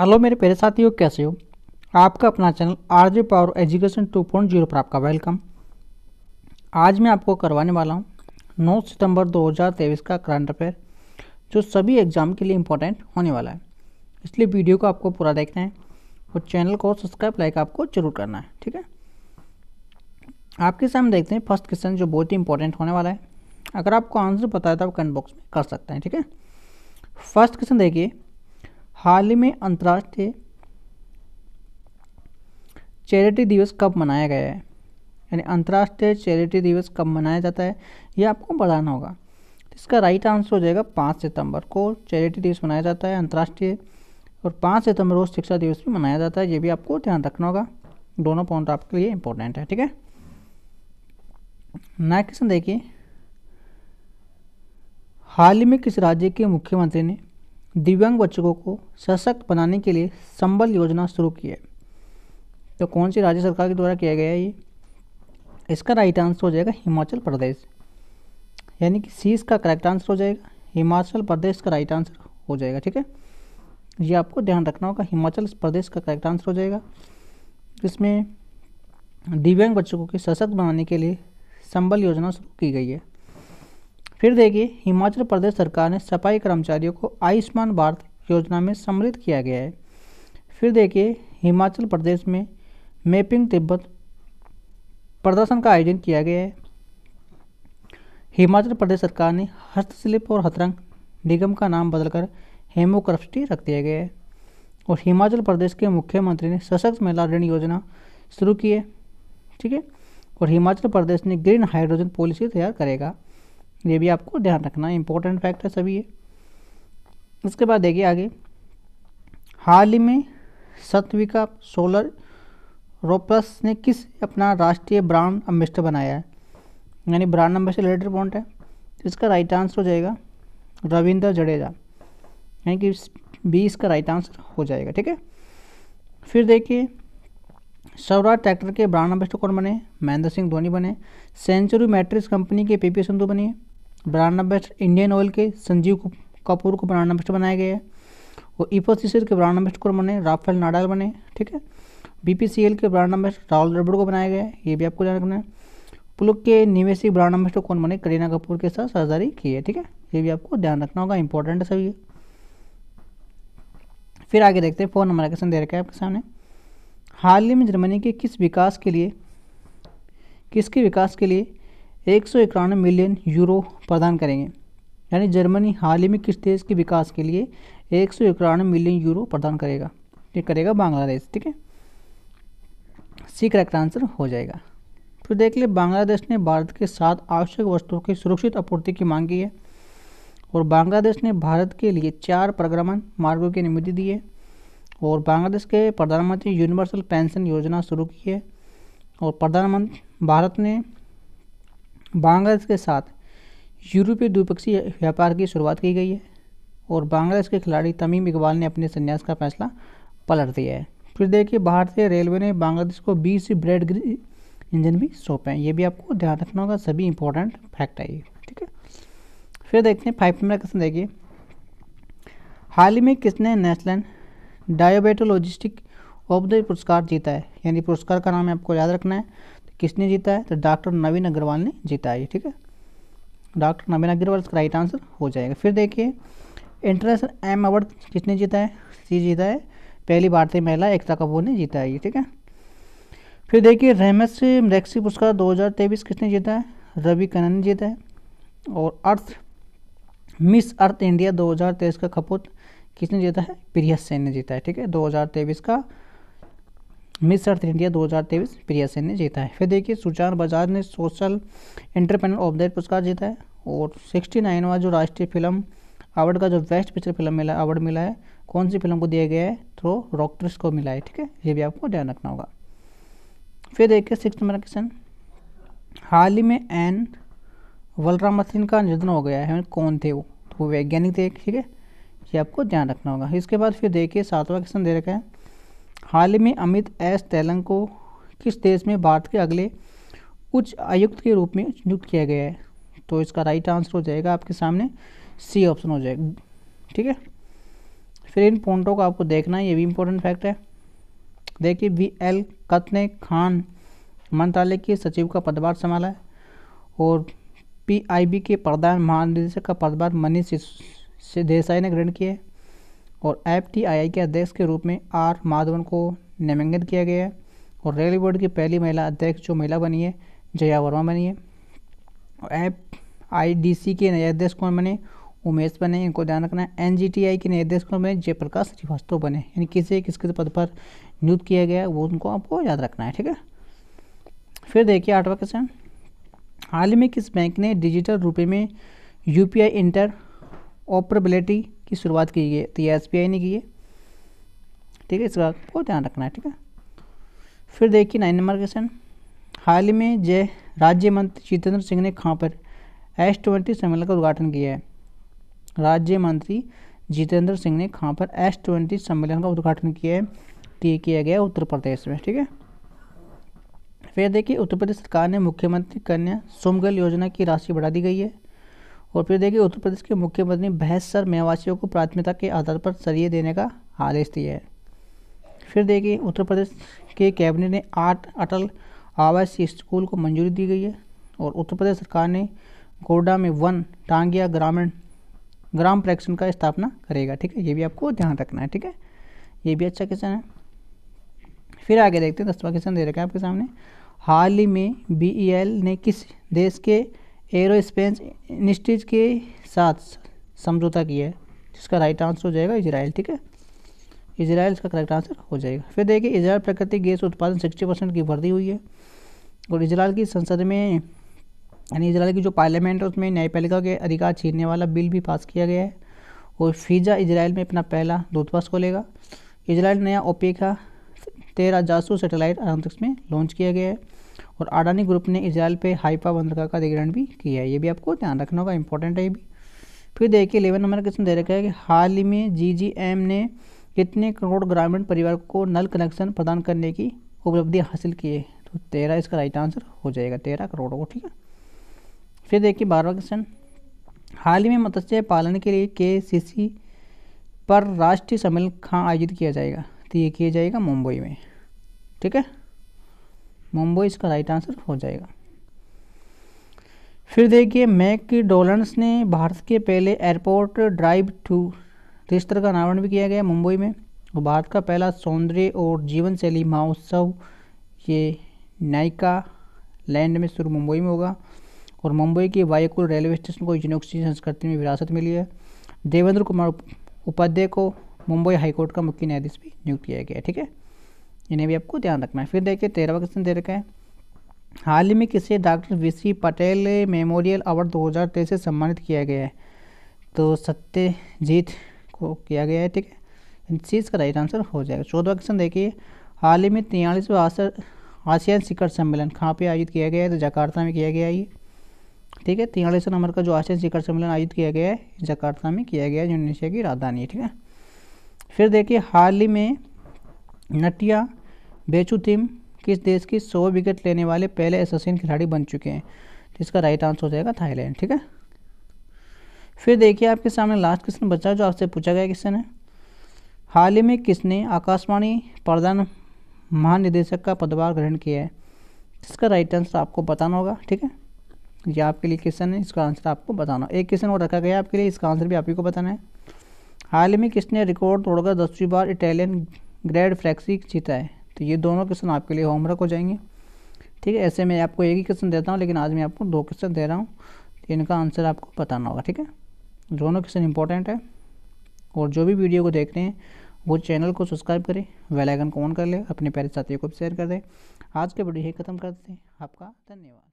hello मेरे प्यारे साथियों कैसे हो आपका अपना channel R J power education 2.0 पर आपका वेलकम आज मैं आपको करवाने वाला हूँ 9 सितंबर 2023 का करंट अफेयर जो सभी एग्ज़ाम के लिए इम्पोर्टेंट होने वाला है इसलिए वीडियो को आपको पूरा देखना है और चैनल को सब्सक्राइब लाइक आपको जरूर करना है ठीक है आपके सामने देखते हैं फर्स्ट क्वेश्चन जो बहुत ही इंपॉर्टेंट होने वाला है अगर आपको आंसर पता है तो आप कमेंट बॉक्स में कर सकते हैं ठीक है फर्स्ट क्वेश्चन देखिए हाल ही में अंतर्राष्ट्रीय चैरिटी दिवस कब मनाया गया है यानी अंतर्राष्ट्रीय चैरिटी दिवस कब मनाया जाता है ये आपको बताना होगा इसका राइट आंसर हो जाएगा पाँच सितंबर को चैरिटी दिवस मनाया जाता है अंतर्राष्ट्रीय और पाँच सितंबर को शिक्षा दिवस भी मनाया जाता है ये भी आपको ध्यान रखना होगा दोनों पॉइंट आपके लिए इम्पोर्टेंट है ठीक है नेक्स्ट क्वेश्चन देखिए हाल ही में किस राज्य के मुख्यमंत्री ने दिव्यांग बच्चों को सशक्त बनाने के लिए संबल योजना शुरू की है तो कौन सी राज्य सरकार के द्वारा किया गया है ये इसका राइट आंसर हो जाएगा हिमाचल प्रदेश यानी कि सी इसका करेक्ट आंसर हो जाएगा हिमाचल प्रदेश का राइट आंसर हो जाएगा ठीक है ये आपको ध्यान रखना होगा हिमाचल प्रदेश का करेक्ट आंसर हो जाएगा इसमें दिव्यांग बच्चों को सशक्त बनाने के लिए संबल योजना शुरू की गई है फिर देखिए हिमाचल प्रदेश सरकार ने सफाई कर्मचारियों को आयुष्मान भारत योजना में सम्मिलित किया गया है फिर देखिए हिमाचल प्रदेश में मैपिंग तिब्बत प्रदर्शन का आयोजन किया गया है हिमाचल प्रदेश सरकार ने हस्तशिल्प और हथरंग निगम का नाम बदलकर हेमोक्रफ्टी रख दिया गया है और हिमाचल प्रदेश के मुख्यमंत्री ने सशक्त महिला ऋण योजना शुरू की है ठीक है और हिमाचल प्रदेश ने ग्रीन हाइड्रोजन पॉलिसी तैयार करेगा ये भी आपको ध्यान रखना इम्पोर्टेंट इंपॉर्टेंट फैक्ट है सभी ये उसके बाद देखिए आगे हाल ही में सतविका सोलर रोपस ने किस अपना राष्ट्रीय ब्रांड अम्बेस्टर बनाया है यानी ब्रांड से रिलेटेड पॉइंट है इसका राइट आंसर हो जाएगा रविंद्र जडेजा यानी कि बी इसका राइट आंसर हो जाएगा ठीक है फिर देखिए सौराज ट्रैक्टर के ब्रांड अम्बेस्टर कौन बने महेंद्र सिंह धोनी बने सेंचुरी मैट्रिक्स कंपनी के पी पी संधु बने ब्रांड एम्बेस्टर इंडियन ऑयल के संजीव कपूर को ब्रांड एम्बेस्टर बनाया गया है और ईपोसिसर e के ब्रांड एम्बेस्टर कौन बने राफेल नाडाल बने ठीक है बीपीसीएल के ब्रांड एम्बेस्टर राहुल द्रविड़ को बनाया गया है ये भी आपको ध्यान रखना है पुलुक के निवेशी ब्रांड एम्बेस्टर कौन बने करीना कपूर के साथ साझेदारी की है ठीक है ये भी आपको ध्यान रखना होगा इंपॉर्टेंट है सभी फिर आगे देखते हैं फ़ोन नंबर क्वेश्चन दे रखा है आपके सामने हाल ही में जर्मनी के किस विकास के लिए किसके विकास के लिए एक मिलियन यूरो प्रदान करेंगे यानी जर्मनी हाल ही में किस देश के विकास के लिए एक मिलियन यूरो प्रदान करेगा ये करेगा बांग्लादेश ठीक है सी करेक्ट आंसर हो जाएगा फिर देख लिए बांग्लादेश ने भारत के साथ आवश्यक वस्तुओं की सुरक्षित आपूर्ति की मांग की है और बांग्लादेश ने भारत के लिए चार प्रगमन मार्गों की अनुमति दी है और बांग्लादेश के प्रधानमंत्री यूनिवर्सल पेंशन योजना शुरू की है और प्रधानमंत्री भारत ने बांग्लादेश के साथ यूरोपीय द्विपक्षीय व्यापार की शुरुआत की गई है और बांग्लादेश के खिलाड़ी तमीम इकबाल ने अपने संन्यास का फैसला पलट दिया है फिर देखिए भारतीय रेलवे ने बांग्लादेश को बीस ब्रेड इंजन भी सौंपे हैं ये भी आपको ध्यान रखना होगा सभी इंपॉर्टेंट फैक्ट है ये ठीक है फिर देखते हैं फाइव नंबर क्वेश्चन देखिए हाल ही में किसने नेशनल डायोबेटोलॉजिस्टिक ऑफ द पुरस्कार जीता है यानी पुरस्कार का नाम आपको याद रखना है किसने जीता है तो डॉक्टर नवीन अग्रवाल ने जीता है ठीक है डॉक्टर नवीन अग्रवाल इसका राइट आंसर हो जाएगा फिर देखिए इंटरनेशनल एम अवार्ड किसने जीता है सी जीता है पहली भारतीय महिला एकता कपूर ने जीता है ये ठीक है फिर देखिए रहमत मैक्सी पुरस्कार दो किसने जीता है रवि कनन ने जीता है और अर्थ मिस अर्थ इंडिया 2023 का खपूत किसने जीता है प्रिया सेन ने जीता है ठीक है 2023 का miss earth India 2023 Priya Sen ने जीता है फिर देखिए सुचार बजाज ने सोशल एंटरप्रेनर ऑफ द पुरस्कार जीता है और सिक्सटी नाइनवा जो राष्ट्रीय फिल्म अवार्ड का जो बेस्ट पिक्चर फिल्म मिला अवार्ड मिला है कौन सी फिल्म को दिया गया है थ्रो रॉक्ट्रिस को मिला है ठीक है ये भी आपको ध्यान रखना होगा फिर देखिए सिक्स नंबर क्वेश्चन हाल ही में एन मथिन का निधन हो गया है कौन थे वो तो वो वैज्ञानिक थे ठीक है ये आपको ध्यान रखना होगा इसके बाद फिर देखिए सातवां क्वेश्चन दे रखा है हाल ही में अमित एस तैलंग को किस देश में भारत के अगले उच्च आयुक्त के रूप में नियुक्त किया गया है तो इसका राइट आंसर हो जाएगा आपके सामने सी ऑप्शन हो जाएगा ठीक है फिर इन पॉइंटों को आपको देखना है ये भी इम्पोर्टेंट फैक्ट है देखिए वी एल कत ने खान मंत्रालय के सचिव का पदभार संभाला है और पीआईबी के प्रधान महानिदेशक का पदभार मनीष देसाई ने ग्रहण किया है और एफ टी आई आई के अध्यक्ष के रूप में आर माधवन को नामांकित किया गया है और रेलवे बोर्ड की पहली महिला अध्यक्ष जो महिला बनी है जया वर्मा बनी है और डी सी के नए अध्यक्ष कौन बने उमेश बने इनको ध्यान रखना है एन के नए अध्यक्ष कौन बने जयप्रकाश श्रीवास्तव बने यानी किसे किस किस पद पर नियुक्त किया गया वो उनको आपको याद रखना है ठीक है फिर देखिए आठवा क्वेश्चन हाल ही में किस बैंक ने डिजिटल रुपये में U P I interoperability की शुरुआत की है तो ये एस आई ने की है ठीक है इसका बहुत ध्यान रखना है ठीक है फिर देखिए नाइन नंबर क्वेश्चन हाल ही में जय राज्य मंत्री जितेंद्र सिंह ने कहाँ पर एस ट्वेंटी सम्मेलन का उद्घाटन किया है राज्य मंत्री जितेंद्र सिंह ने कहाँ पर एस ट्वेंटी सम्मेलन का उद्घाटन किया है तो किया गया उत्तर प्रदेश में ठीक है फिर देखिए उत्तर प्रदेश सरकार ने मुख्यमंत्री कन्या सुमगल योजना की राशि बढ़ा दी गई है और फिर देखिए उत्तर प्रदेश के मुख्यमंत्री बहस सर मेवासियों को प्राथमिकता के आधार पर सरिये देने का आदेश दिया है फिर देखिए उत्तर प्रदेश के कैबिनेट ने आठ अटल आवासीय स्कूल को मंजूरी दी गई है और उत्तर प्रदेश सरकार ने गोडा में वन टांगिया ग्रामीण ग्राम प्रेक्षण का स्थापना करेगा ठीक है ये भी आपको ध्यान रखना है ठीक है ये भी अच्छा क्वेश्चन है फिर आगे देखते हैं दसवा क्वेश्चन दे रखा है आपके सामने हाल ही में बी e ने किस देश के एरोस्पेस इंडस्ट्रीज के साथ समझौता किया है जिसका राइट आंसर हो जाएगा इसराइल ठीक है इसराइल इसका करेक्ट आंसर हो जाएगा फिर देखिए इसराइल प्राकृतिक गैस उत्पादन सिक्सटी परसेंट की वृद्धि हुई है और इसराइल की संसद में यानी इसराइल की जो पार्लियामेंट है उसमें न्यायपालिका के अधिकार छीनने वाला बिल भी पास किया गया है और फीजा इसराइल में अपना पहला दूतावास खोलेगा इसराइल नया ओपेका तेरह जासू सेटेलाइट अंतरिक्ष में लॉन्च किया गया है और अडानी ग्रुप ने इसराइल पे हाइपा बंदरगाह का अधिग्रहण भी किया है ये भी आपको ध्यान रखना होगा इंपॉर्टेंट है ये भी फिर देखिए इलेवन नंबर क्वेश्चन दे रखा है कि हाल ही में जी ने कितने करोड़ ग्रामीण परिवार को नल कनेक्शन प्रदान करने की उपलब्धि हासिल की है तो तेरह इसका राइट आंसर हो जाएगा तेरह करोड़ को ठीक है फिर देखिए बारहवा क्वेश्चन हाल ही में मत्स्य पालन के लिए के सी सी पर राष्ट्रीय सम्मेलन कहाँ आयोजित किया जाएगा तो ये किया जाएगा मुंबई में ठीक है मुंबई इसका राइट आंसर हो जाएगा फिर देखिए मैक डोलन्स ने भारत के पहले एयरपोर्ट ड्राइव टू रिस्तर का अनावरण भी किया गया मुंबई में और भारत का पहला सौंदर्य और जीवन शैली महोत्सव ये नायका लैंड में शुरू मुंबई में होगा और मुंबई के वायुकुल रेलवे स्टेशन को यूनिवर्सिटी संस्कृति में विरासत मिली है देवेंद्र कुमार उपाध्याय को मुंबई हाईकोर्ट का मुख्य न्यायाधीश भी नियुक्त किया गया ठीक है इन्हें भी आपको ध्यान रखना है फिर देखिए तेरहवा क्वेश्चन दे रखा है हाल ही में किसे doctor V C Patel memorial award दो से सम्मानित किया गया है तो सत्यजीत को किया गया है ठीक है इन चीज़ का राइट आंसर हो जाएगा चौदह क्वेश्चन देखिए हाल ही में तियालीसवा आसियान शिखर सम्मेलन कहाँ पे आयोजित किया गया है तो जकार्ता में किया गया है ये ठीक है तियालीसवें नंबर का जो आसियान शिखर सम्मेलन आयोजित किया गया है जकार्ता में किया गया है इंडोनेशिया की राजधानी ठीक है फिर देखिए हाल ही में नटिया बेचुतिम किस देश की सौ विकेट लेने वाले पहले एसोसिन खिलाड़ी बन चुके हैं जिसका इसका राइट आंसर हो जाएगा थाईलैंड ठीक है फिर देखिए आपके सामने लास्ट क्वेश्चन बचा जो आपसे पूछा गया क्वेश्चन है हाल ही में किसने आकाशवाणी प्रधान महानिदेशक का पदभार ग्रहण किया है इसका राइट आंसर आपको बताना होगा ठीक है ये आपके लिए क्वेश्चन है इसका आंसर आपको बताना एक क्वेश्चन और रखा गया है आपके लिए इसका आंसर भी आप ही को बताना है हाल ही में किसने रिकॉर्ड तोड़कर दसवीं बार इटालियन ग्रैंड फ्लैक्सी जीता है तो ये दोनों क्वेश्चन आपके लिए होमवर्क हो जाएंगे ठीक है ऐसे मैं आपको एक ही क्वेश्चन देता हूँ लेकिन आज मैं आपको दो क्वेश्चन दे रहा हूँ तो इनका आंसर आपको बताना होगा ठीक है दोनों क्वेश्चन इंपॉर्टेंट है और जो भी वीडियो को देख रहे हैं वो चैनल को सब्सक्राइब करें वेलाइकन को ऑन कर लें अपने प्यारे साथियों को शेयर कर दें आज के वीडियो ही खत्म करते हैं आपका धन्यवाद